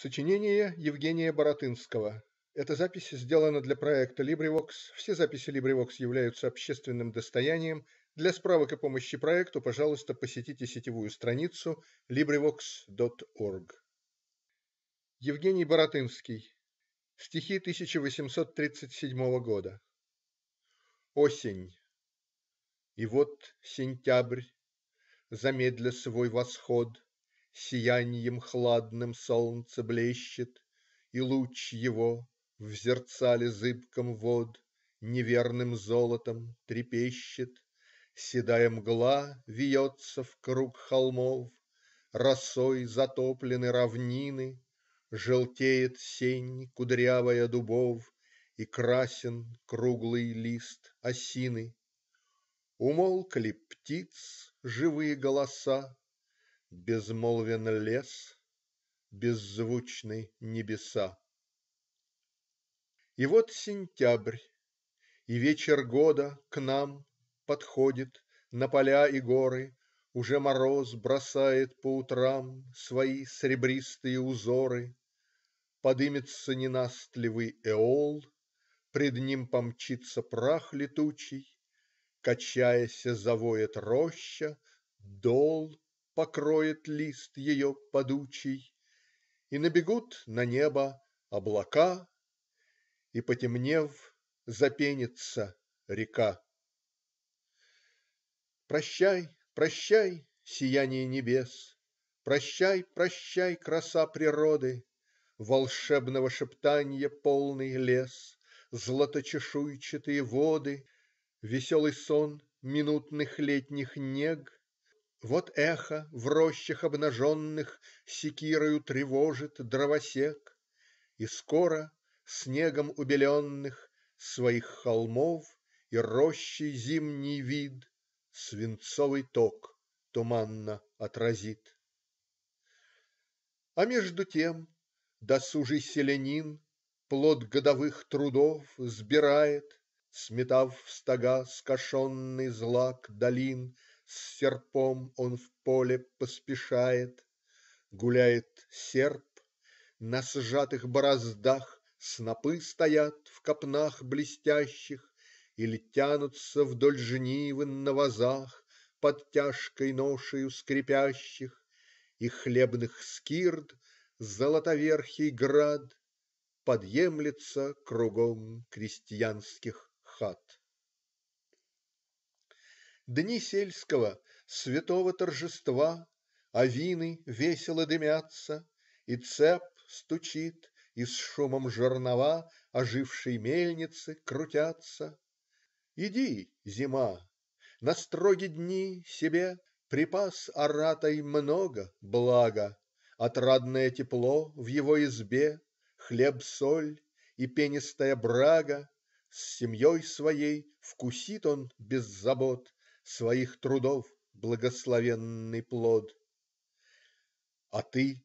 Сочинение Евгения Баратынского Эта запись сделана для проекта LibriVox. Все записи LibriVox являются общественным достоянием. Для справок и помощи проекту, пожалуйста, посетите сетевую страницу LibriVox.org. Евгений Баратынский Стихи 1837 года Осень И вот сентябрь. Замедля свой восход. Сияньем хладным солнце блещет, И луч его в зеркале зыбком вод Неверным золотом трепещет. Седая мгла вьется в круг холмов. Росой затоплены равнины. Желтеет сень кудрявая дубов И красен круглый лист осины. Умолкли птиц живые голоса. Безмолвен лес, беззвучны небеса. И вот сентябрь, и вечер года к нам Подходит. На поля и горы Уже мороз бросает по утрам Свои серебристые узоры. Подымется ненастливый эол. Пред ним помчится прах летучий. Качаяся, завоет роща, дол. Покроет лист ее подучий, И набегут на небо облака, И, потемнев, запенится река. Прощай, прощай, сияние небес! Прощай, прощай, краса природы! Волшебного шептанья полный лес, Златочешуйчатые воды, Веселый сон минутных летних нег. Вот эхо в рощах обнаженных Секирою тревожит дровосек, И скоро, снегом убеленных, Своих холмов и рощи зимний вид Свинцовый ток туманно отразит. А между тем досужий селянин Плод годовых трудов сбирает, Сметав в стога скошенный злак долин. С серпом он в поле поспешает, Гуляет серп, на сжатых бороздах Снопы стоят в копнах блестящих Или тянутся вдоль жнивен на вазах Под тяжкой ношею скрипящих, И хлебных скирд золотоверхий град Подъемлется кругом крестьянских хат. Дни сельского, святого торжества, Авины весело дымятся, И цеп стучит, и с шумом жернова Ожившей мельницы крутятся. Иди, зима! на строги дни себе Припас Аратай много блага. Отрадное тепло в его избе, Хлеб-соль и пенистая брага. С семьей своей вкусит он без забот. Своих трудов благословенный плод. А ты,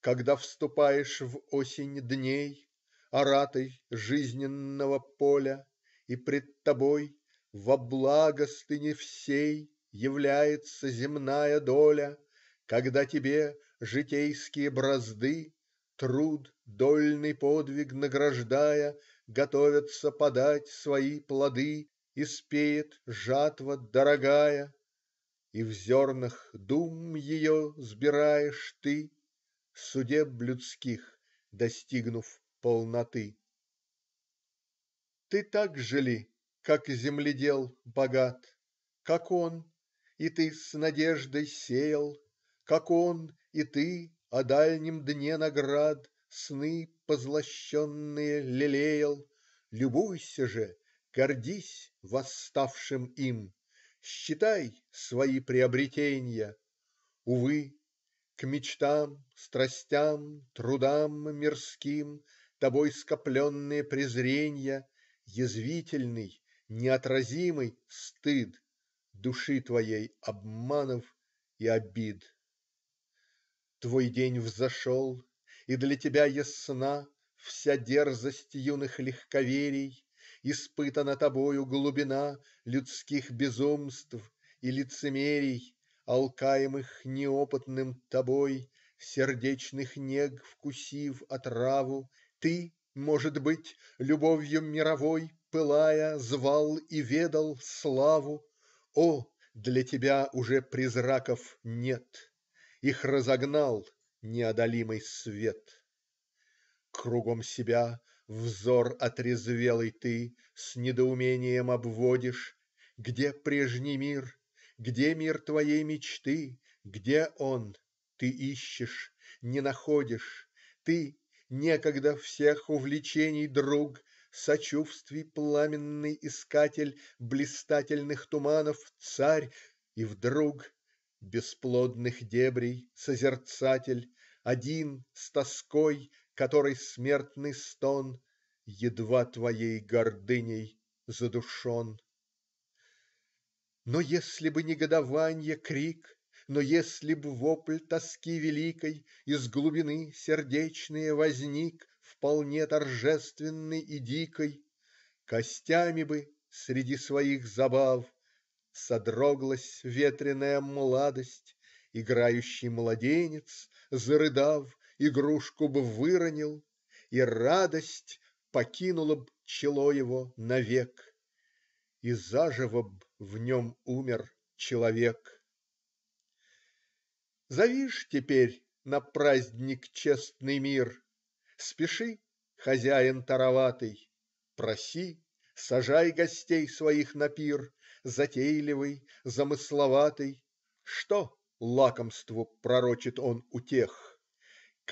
когда вступаешь в осень дней Оратой жизненного поля, И пред тобой во благостыне всей Является земная доля, Когда тебе житейские бразды, Труд, дольный подвиг награждая, Готовятся подать свои плоды. И спеет жатва дорогая, И в зернах дум ее сбираешь ты, Судеб людских достигнув полноты. Ты так же ли, как земледел, богат? Как он, и ты с надеждой сеял? Как он, и ты о дальнем дне наград Сны позлощенные лелеял? Любуйся же, гордись! Восставшим им считай свои приобретения, Увы, к мечтам, страстям, трудам мирским Тобой скопленные презренья Язвительный, неотразимый стыд Души твоей обманов и обид. Твой день взошел, и для тебя ясна Вся дерзость юных легковерий. Испытана тобою глубина Людских безумств и лицемерий, Алкаемых неопытным тобой, Сердечных нег вкусив отраву. Ты, может быть, любовью мировой Пылая, звал и ведал славу. О, для тебя уже призраков нет! Их разогнал неодолимый свет. Кругом себя Взор отрезвелый ты с недоумением обводишь. Где прежний мир? Где мир твоей мечты? Где он? Ты ищешь, не находишь. Ты некогда всех увлечений друг. Сочувствий пламенный искатель Блистательных туманов царь. И вдруг Бесплодных дебрей созерцатель Один с тоской которой смертный стон Едва твоей гордыней задушен. Но если б негодованья крик, Но если б вопль тоски великой Из глубины сердечные возник Вполне торжественный и дикой, Костями бы среди своих забав Содроглась ветреная младость. Играющий младенец, зарыдав. Игрушку б выронил, и радость Покинула б чело его навек, И заживо б в нем умер человек. Зовишь теперь на праздник честный мир Спеши, хозяин тароватый, проси Сажай гостей своих на пир Затейливый, замысловатый. Что лакомству пророчит он у тех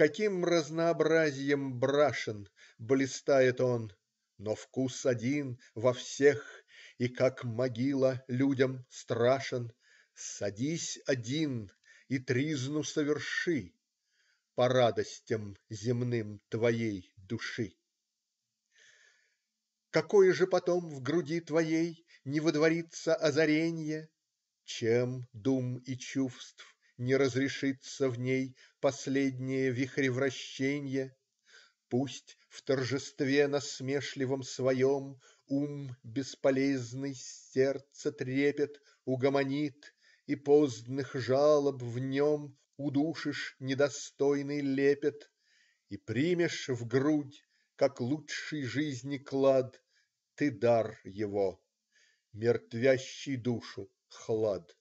Каким разнообразием брашен Блистает он, но вкус один во всех И, как могила, людям страшен. Садись один и тризну соверши По радостям земным твоей души. Какое же потом в груди твоей Не водворится озаренье? Чем дум и чувств не разрешится в ней последнее вихревращенье. Пусть в торжестве насмешливом своем Ум бесполезный сердце трепет угомонит И поздных жалоб в нем удушишь недостойный лепет И примешь в грудь, как лучший жизни клад, Ты дар его. мертвящий душу хлад.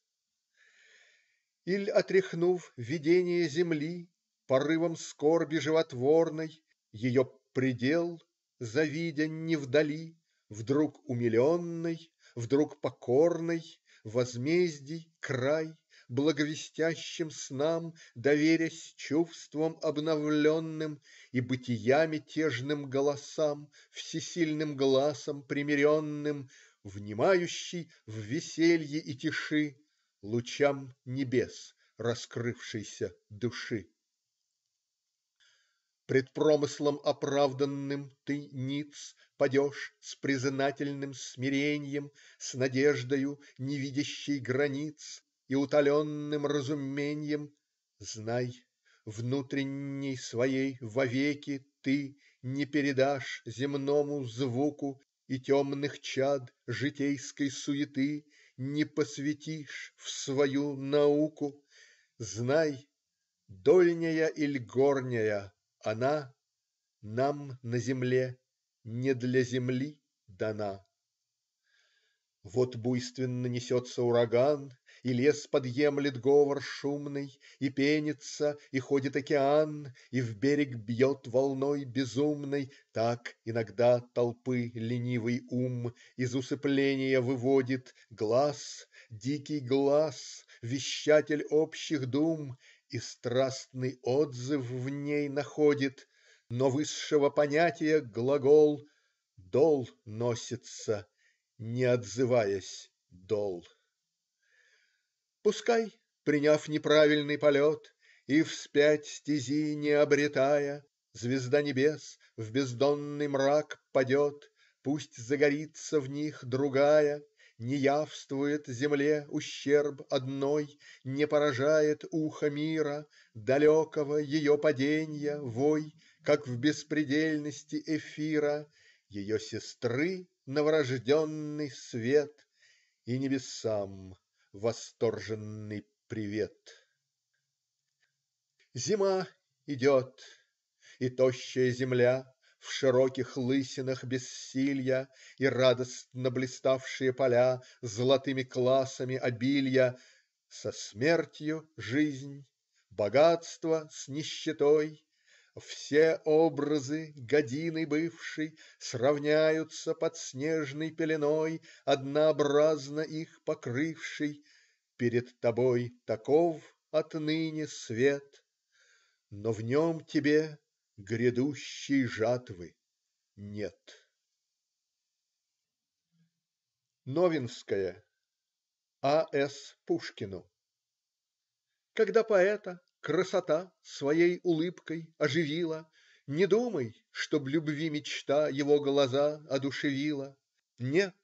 Иль отряхнув видение земли Порывом скорби животворной, Ее предел завидя не вдали, Вдруг умиленной, вдруг покорной Возмездий край, благовестящим снам Доверясь чувствам обновленным И бытия мятежным голосам Всесильным Глазом примиренным, Внимающий в веселье и тиши. Лучам небес раскрывшейся души. Пред промыслом оправданным ты ниц Падешь с признательным смирением, С надеждою, не видящей границ, И утоленным разумением. Знай, внутренней своей вовеки Ты не передашь земному звуку И темных чад житейской суеты. Не посвятишь в свою науку, Знай, дольняя или горняя она Нам на земле не для земли дана. Вот буйственно несется ураган. И лес подъемлет говор шумный, И пенится, и ходит океан, И в берег бьет волной безумной Так иногда толпы ленивый ум Из усыпления выводит глаз, Дикий глаз, вещатель общих дум, И страстный отзыв в ней находит, Но высшего понятия глагол Дол носится, не отзываясь, дол. Пускай, приняв неправильный полет И вспять стези не обретая, Звезда небес в бездонный мрак падет, Пусть загорится в них другая, Не явствует земле ущерб одной, Не поражает ухо мира Далекого ее паденья вой, Как в беспредельности эфира Ее сестры новорожденный свет И небесам. Восторженный привет Зима идет, и тощая земля В широких лысинах бессилья И радостно блиставшие поля Золотыми классами обилья Со смертью жизнь, богатство с нищетой. Все образы годины бывшей сравняются под снежной пеленой, Однообразно их покрывшей. Перед тобой таков отныне свет, Но в нем тебе грядущей жатвы нет. Новинская А.С. Пушкину Когда поэта Красота своей улыбкой оживила, Не думай, чтоб любви мечта Его глаза одушевила. Нет,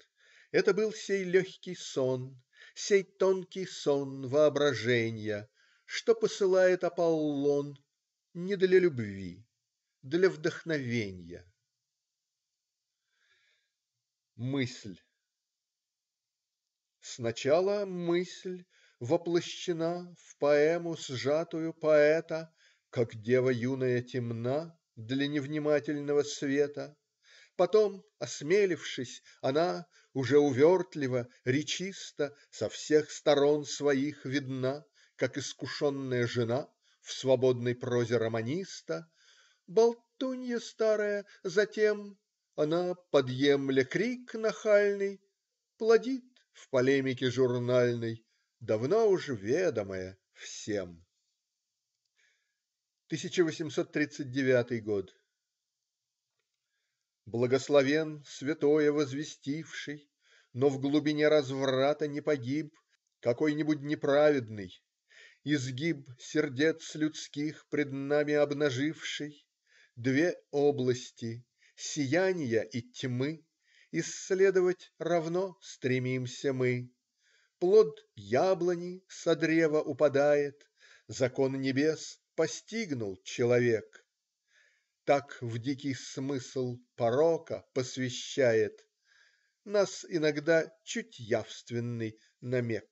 это был сей легкий сон. Сей тонкий сон воображения, Что посылает Аполлон Не для любви, для вдохновения. Мысль Сначала мысль. Воплощена в поэму сжатую поэта, Как дева юная темна Для невнимательного света. Потом, осмелившись, она Уже увертливо, речисто Со всех сторон своих видна, Как искушенная жена В свободной прозе романиста. Болтунья старая затем Она, подъемля крик нахальный, Плодит в полемике журнальной давно уж ведомое всем. 1839 год. Благословен святое возвестивший, Но в глубине разврата не погиб Какой-нибудь неправедный, Изгиб сердец людских пред нами обнаживший, Две области сияния и тьмы Исследовать равно стремимся мы. Плод яблони со древа упадает, Закон небес постигнул человек. Так в дикий смысл порока посвящает Нас иногда чуть явственный намек.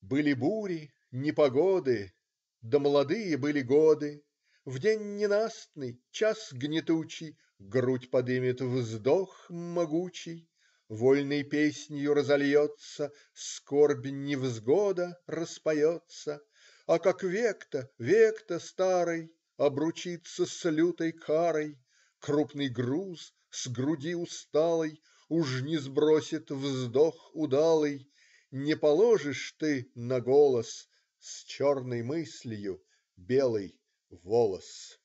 Были бури, непогоды, Да молодые были годы. В день ненастный, час гнетучий Грудь подымет вздох могучий. Вольной песнью разольется Скорбь невзгода, распоется, А как век-то, век-то старый Обручится с лютой карой, Крупный груз с груди усталой Уж не сбросит вздох удалый, Не положишь ты на голос С черной мыслью белый волос.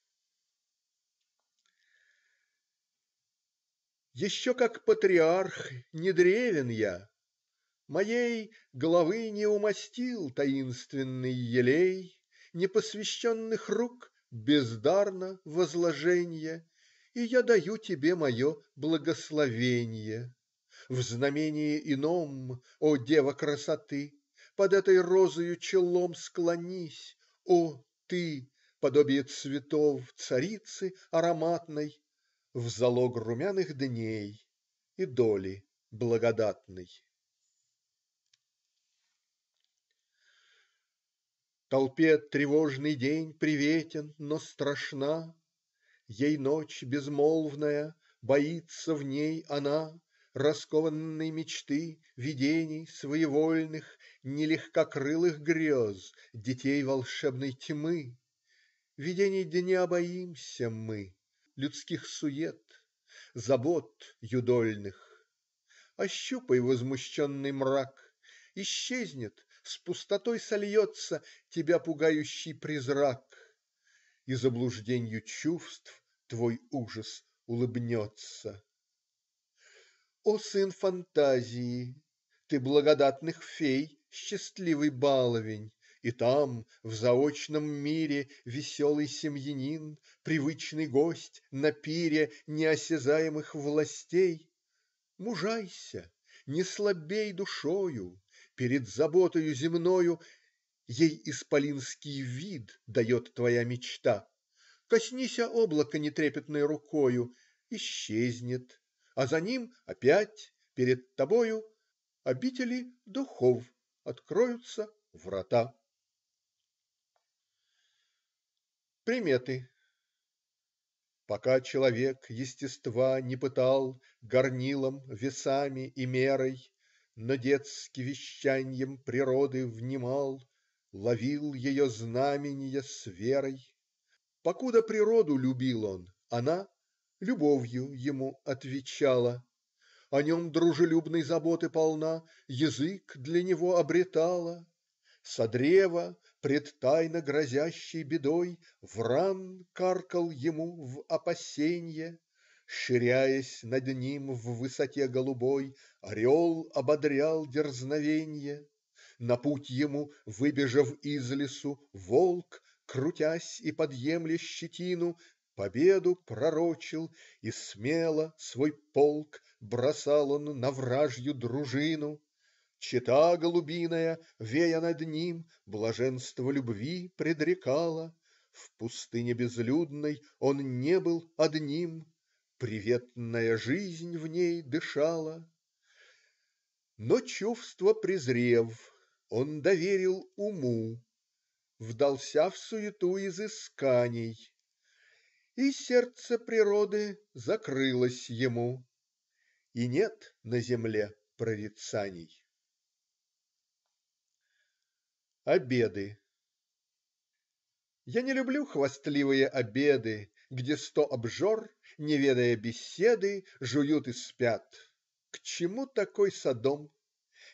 Еще как патриарх не древен я. Моей головы не умастил таинственный елей. Непосвященных рук бездарно возложение, И я даю тебе мое благословение В знамении ином, о дева красоты. Под этой розою челом склонись. О, ты! подобие цветов царицы ароматной. В залог румяных дней и доли благодатной. Толпе тревожный день приветен, но страшна Ей ночь безмолвная, боится в ней она Раскованной мечты, видений своевольных, Нелегкокрылых грез, детей волшебной тьмы. Видений дня боимся мы людских сует, забот юдольных. Ощупай возмущенный мрак. Исчезнет, с пустотой сольется Тебя пугающий призрак. И заблужденью чувств твой ужас улыбнется. О сын фантазии! ты благодатных фей Счастливый баловень! И там, в заочном мире, Веселый семьянин, привычный гость на пире Неосязаемых властей. Мужайся, не слабей душою Перед заботою земною. Ей исполинский вид дает твоя мечта. Коснися облака нетрепетной рукою Исчезнет, а за ним опять перед тобою Обители духов откроются врата. Приметы Пока человек естества не пытал Горнилом, весами и мерой, Но детски вещаньем природы внимал, Ловил ее знамения с верой. Покуда природу любил он, она Любовью ему отвечала. О нем дружелюбной заботы полна Язык для него обретала. Содрева Пред тайно грозящей бедой Вран каркал ему в опасенье. Ширяясь над ним в высоте голубой Орел ободрял дерзновенье. На путь ему, выбежав из лесу, Волк, крутясь и подъемля щетину. Победу пророчил и смело свой полк Бросал он на вражью дружину. Чита голубиная, вея над ним, Блаженство любви предрекала. В пустыне безлюдной он не был одним. Приветная жизнь в ней дышала. Но чувство презрев, он доверил уму. Вдался в суету изысканий. И сердце природы закрылось ему. И нет на земле прорицаний. Обеды Я не люблю хвастливые обеды, Где сто обжор, не ведая беседы, Жуют и спят. К чему такой садом?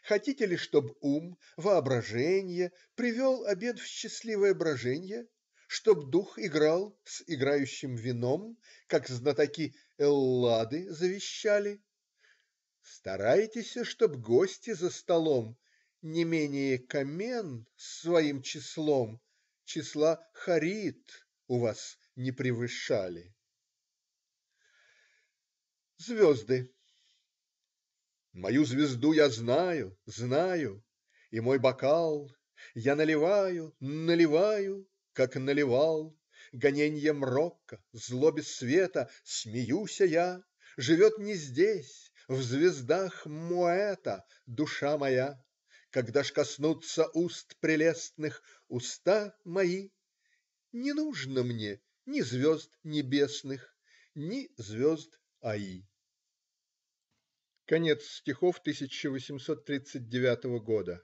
Хотите ли, чтоб ум, воображение Привел обед в счастливое броженье? Чтоб дух играл с играющим вином, Как знатоки Эллады завещали? Старайтесь, чтоб гости за столом не менее Камен своим числом числа Харит у вас не превышали. Звезды Мою звезду я знаю, знаю, И мой бокал я наливаю, наливаю, Как наливал гоненьем рока, злобе света Смеюся я, живет не здесь, в звездах Моэта Душа моя. Когда ж коснутся уст прелестных уста мои, Не нужно мне ни звезд небесных, ни звезд Аи. Конец стихов 1839 года.